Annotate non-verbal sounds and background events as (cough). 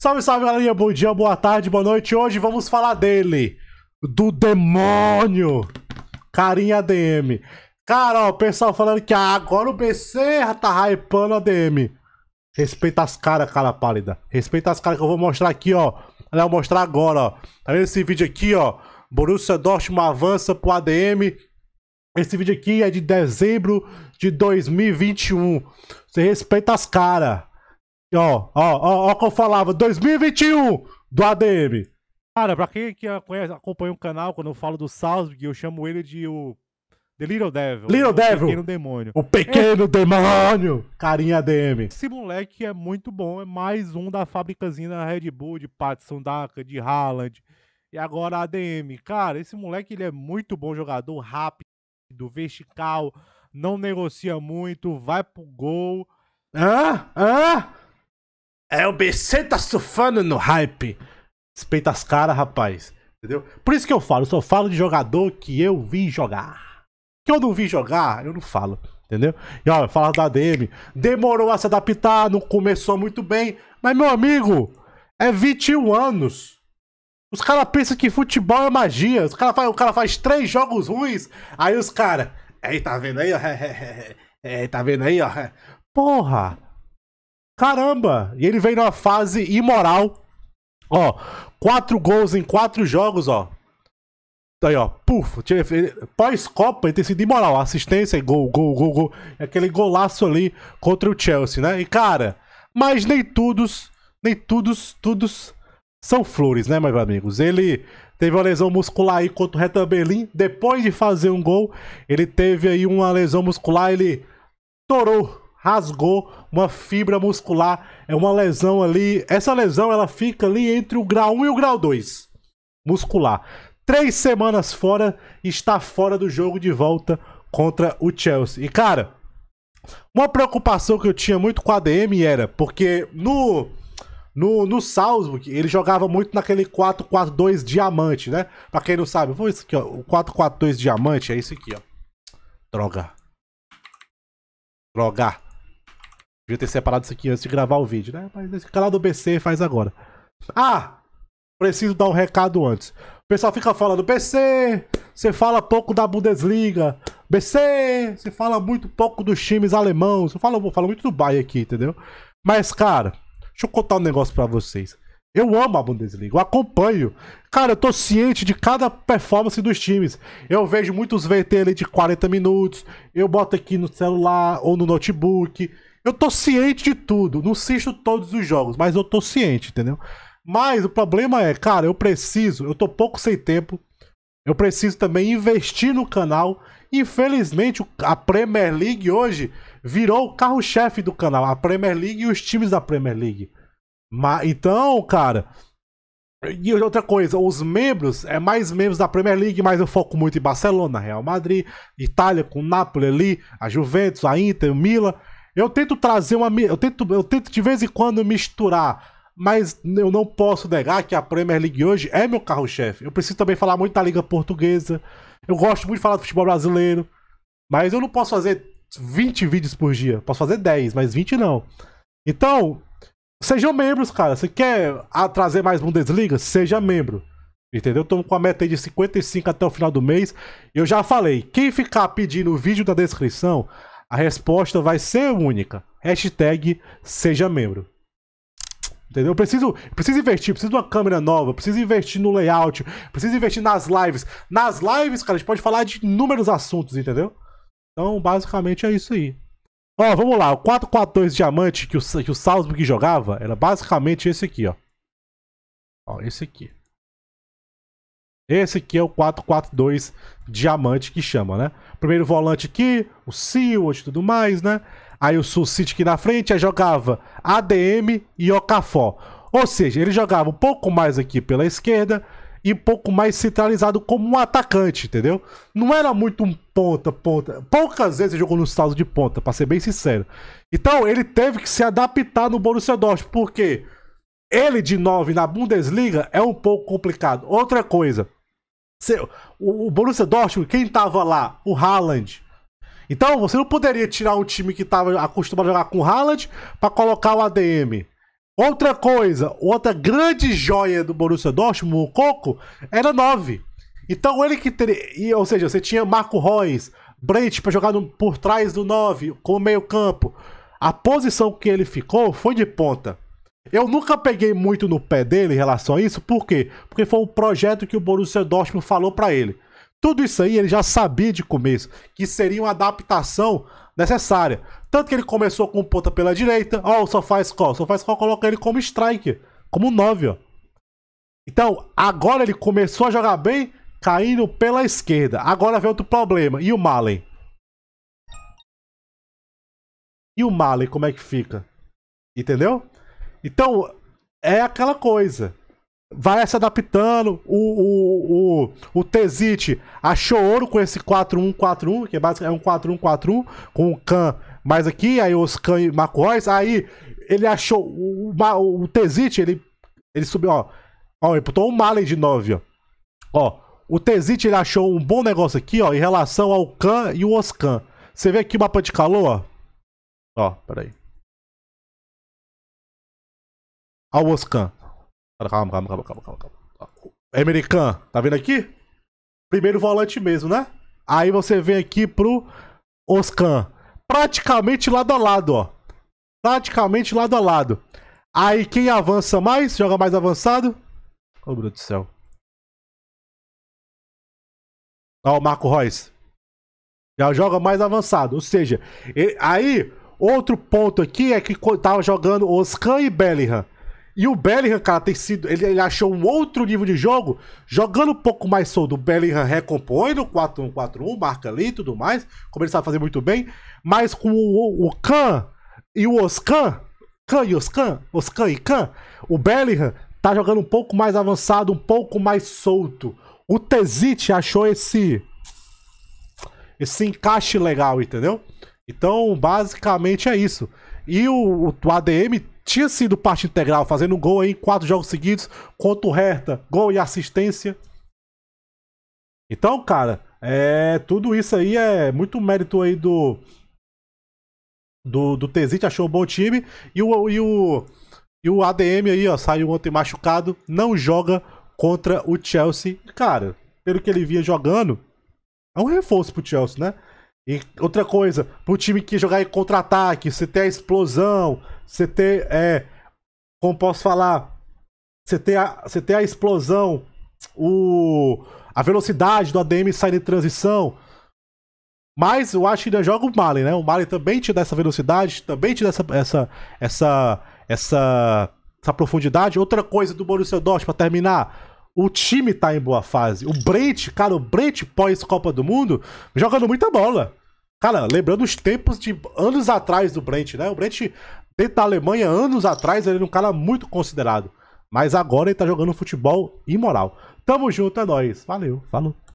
Salve, salve, galerinha. Bom dia, boa tarde, boa noite. Hoje vamos falar dele. Do demônio. Carinha ADM. Cara, ó, o pessoal falando que ah, agora o bc tá hypando a ADM. Respeita as caras, cara pálida. Respeita as caras que eu vou mostrar aqui, ó. Eu vou mostrar agora, ó. Tá vendo esse vídeo aqui, ó? Borussia Dortmund avança pro ADM. Esse vídeo aqui é de dezembro de 2021. Você respeita as caras. Ó, ó, ó, ó que eu falava, 2021 do ADM. Cara, pra quem que conhece, acompanha o canal, quando eu falo do Salzburg, eu chamo ele de o The Little Devil. Little o Devil. Pequeno Demônio. O Pequeno é. Demônio. Carinha DM. Esse moleque é muito bom. É mais um da fábricazinha da Red Bull, de Patson Daka, de Haaland. E agora a ADM. Cara, esse moleque ele é muito bom jogador, rápido, vertical, não negocia muito, vai pro gol. Ah, ah! É, o BC tá surfando no hype. Respeita as caras, rapaz. Entendeu? Por isso que eu falo, eu só falo de jogador que eu vi jogar. Que eu não vi jogar, eu não falo. Entendeu? E ó, falar da DM. Demorou a se adaptar, não começou muito bem. Mas, meu amigo, é 21 anos. Os caras pensam que futebol é magia. Os cara faz, o cara faz três jogos ruins. Aí os caras. Aí, tá vendo aí, ó? (laughs) É, tá vendo aí, ó? Porra! Caramba! E ele vem numa fase imoral. Ó, quatro gols em quatro jogos, ó. Tá aí, ó, puf, pós-Copa ele tem sido imoral. Assistência, gol, gol, gol, gol. É aquele golaço ali contra o Chelsea, né? E, cara, mas nem todos, nem todos, todos são flores, né, meus amigos? Ele teve uma lesão muscular aí contra o Reta Berlim. Depois de fazer um gol, ele teve aí uma lesão muscular, ele torou rasgou uma fibra muscular, é uma lesão ali. Essa lesão ela fica ali entre o grau 1 e o grau 2 muscular. Três semanas fora, está fora do jogo de volta contra o Chelsea. E cara, uma preocupação que eu tinha muito com a DM era porque no no, no Salzburg, ele jogava muito naquele 4-4-2 diamante, né? Pra quem não sabe, vou isso aqui, ó. O 4-4-2 diamante é isso aqui, ó. Droga. Droga. Devia ter separado isso aqui antes de gravar o vídeo, né? Mas esse canal do BC faz agora. Ah! Preciso dar um recado antes. O pessoal fica falando, BC, você fala pouco da Bundesliga. BC, você fala muito pouco dos times alemãos. Eu falo, eu falo muito do Bayern aqui, entendeu? Mas, cara, deixa eu contar um negócio para vocês. Eu amo a Bundesliga, eu acompanho. Cara, eu tô ciente de cada performance dos times. Eu vejo muitos VT ali de 40 minutos. Eu boto aqui no celular ou no notebook. Eu tô ciente de tudo, não assisto todos os jogos, mas eu tô ciente, entendeu? Mas o problema é, cara, eu preciso, eu tô pouco sem tempo. Eu preciso também investir no canal. Infelizmente, a Premier League hoje virou o carro-chefe do canal. A Premier League e os times da Premier League. Mas, então, cara. E outra coisa, os membros, é mais membros da Premier League, mas eu foco muito em Barcelona, Real Madrid, Itália, com Napoli ali, a Juventus, a Inter, o Milan. Eu tento trazer uma. Eu tento, eu tento de vez em quando misturar. Mas eu não posso negar que a Premier League hoje é meu carro-chefe. Eu preciso também falar muito da Liga Portuguesa. Eu gosto muito de falar do futebol brasileiro. Mas eu não posso fazer 20 vídeos por dia. Posso fazer 10, mas 20 não. Então, sejam membros, cara. Se quer trazer mais Bundesliga, seja membro. Entendeu? tô com a meta aí de 55 até o final do mês. Eu já falei, quem ficar pedindo o vídeo da descrição, a resposta vai ser única. Hashtag seja membro. Entendeu? Eu preciso, preciso investir, preciso de uma câmera nova, preciso investir no layout, preciso investir nas lives. Nas lives, cara, a gente pode falar de inúmeros assuntos, entendeu? Então, basicamente é isso aí. Ó, vamos lá. O 442 diamante que o, que o Salzburg jogava era basicamente esse aqui, ó. Ó, esse aqui. Esse aqui é o 442 diamante que chama, né? Primeiro volante aqui, o Seawood e tudo mais, né? Aí o Suscite aqui na frente, aí jogava ADM e Okafor. Ou seja, ele jogava um pouco mais aqui pela esquerda e um pouco mais centralizado como um atacante, entendeu? Não era muito um ponta, ponta. Poucas vezes ele jogou no saldo de ponta, pra ser bem sincero. Então ele teve que se adaptar no Borussia Dortmund, porque ele de 9 na Bundesliga é um pouco complicado. Outra coisa, o, Borussia Dortmund, quem tava lá? O Haaland. Então, você não poderia tirar um time que estava acostumado a jogar com o Haaland para colocar o ADM. Outra coisa, outra grande joia do Borussia Dortmund, o Coco, era 9. Então ele que teria. Ou seja, você tinha Marco Reus, Brent para jogar no, por trás do 9, com meio-campo. A posição que ele ficou foi de ponta. Eu nunca peguei muito no pé dele em relação a isso, por quê? Porque foi um projeto que o Borussia Dortmund falou para ele. Tudo isso aí ele já sabia de começo, que seria uma adaptação necessária. Tanto que ele começou com ponta pela direita, ó, oh, só faz qual? Só faz qual coloca ele como striker, como 9, ó. Então, agora ele começou a jogar bem caindo pela esquerda. Agora vem outro problema, e o Malen? E o Malen como é que fica? Entendeu? Então, é aquela coisa. Vai se adaptando. O, o, o, o Tezit achou ouro com esse 4-1-4-1, que é basicamente é um 4-1-4-1, com o Khan mais aqui, aí os Khan e McCoys. Aí ele achou. O, o, o Tezit, ele, ele subiu, ó. Ó, ele botou um Malen de 9, ó. Ó, o Tezit ele achou um bom negócio aqui, ó, em relação ao Khan e o Oscan. Você vê aqui o mapa de calor, ó. Ó, peraí. Olha o Oscan. Calma, calma, calma, calma, calma, calma. americano, tá vendo aqui? Primeiro volante mesmo, né? Aí você vem aqui pro Oscan. Praticamente lado a lado, ó. Praticamente lado a lado. Aí quem avança mais, joga mais avançado. Ô, oh, meu Deus do céu. Ó, o Marco Reis. Já joga mais avançado. Ou seja, ele... aí, outro ponto aqui é que tava tá jogando Oscan e Bellingham. E o Bellingham, cara, tem sido. Ele, ele achou um outro nível de jogo, jogando um pouco mais solto. O Bellingham recompõe no 4-1-4-1, marca ali e tudo mais, como ele sabe fazer muito bem. Mas com o, o, o Khan e o Oscan, Khan e Oscan, Oscan e Khan, o Bellingham tá jogando um pouco mais avançado, um pouco mais solto. O Tezit achou esse. Esse encaixe legal, entendeu? Então, basicamente é isso. E o, o ADM tinha sido parte integral, fazendo gol em quatro jogos seguidos contra o Hertha, gol e assistência. Então, cara, é, tudo isso aí é muito mérito aí do do, do Tezit, achou um bom time e o, e o e o ADM aí, ó, saiu ontem machucado, não joga contra o Chelsea. Cara, pelo que ele vinha jogando, é um reforço pro Chelsea, né? E outra coisa, pro time que jogar em contra-ataque, você tem a explosão, você ter. É, como posso falar? Você ter a, você ter a explosão, o, a velocidade do ADM sair de transição. Mas eu acho que ainda joga o Mali, né? O Mali também te dá essa velocidade, também te dá essa. essa. essa. essa, essa profundidade. Outra coisa do Borussia Dortmund, pra terminar. O time tá em boa fase. O Brent, cara, o Brent pós-Copa do Mundo, jogando muita bola. Cara, lembrando os tempos de anos atrás do Brent, né? O Brent Dentro da Alemanha, anos atrás, ele era um cara muito considerado. Mas agora ele tá jogando futebol imoral. Tamo junto, é nóis. Valeu, falou.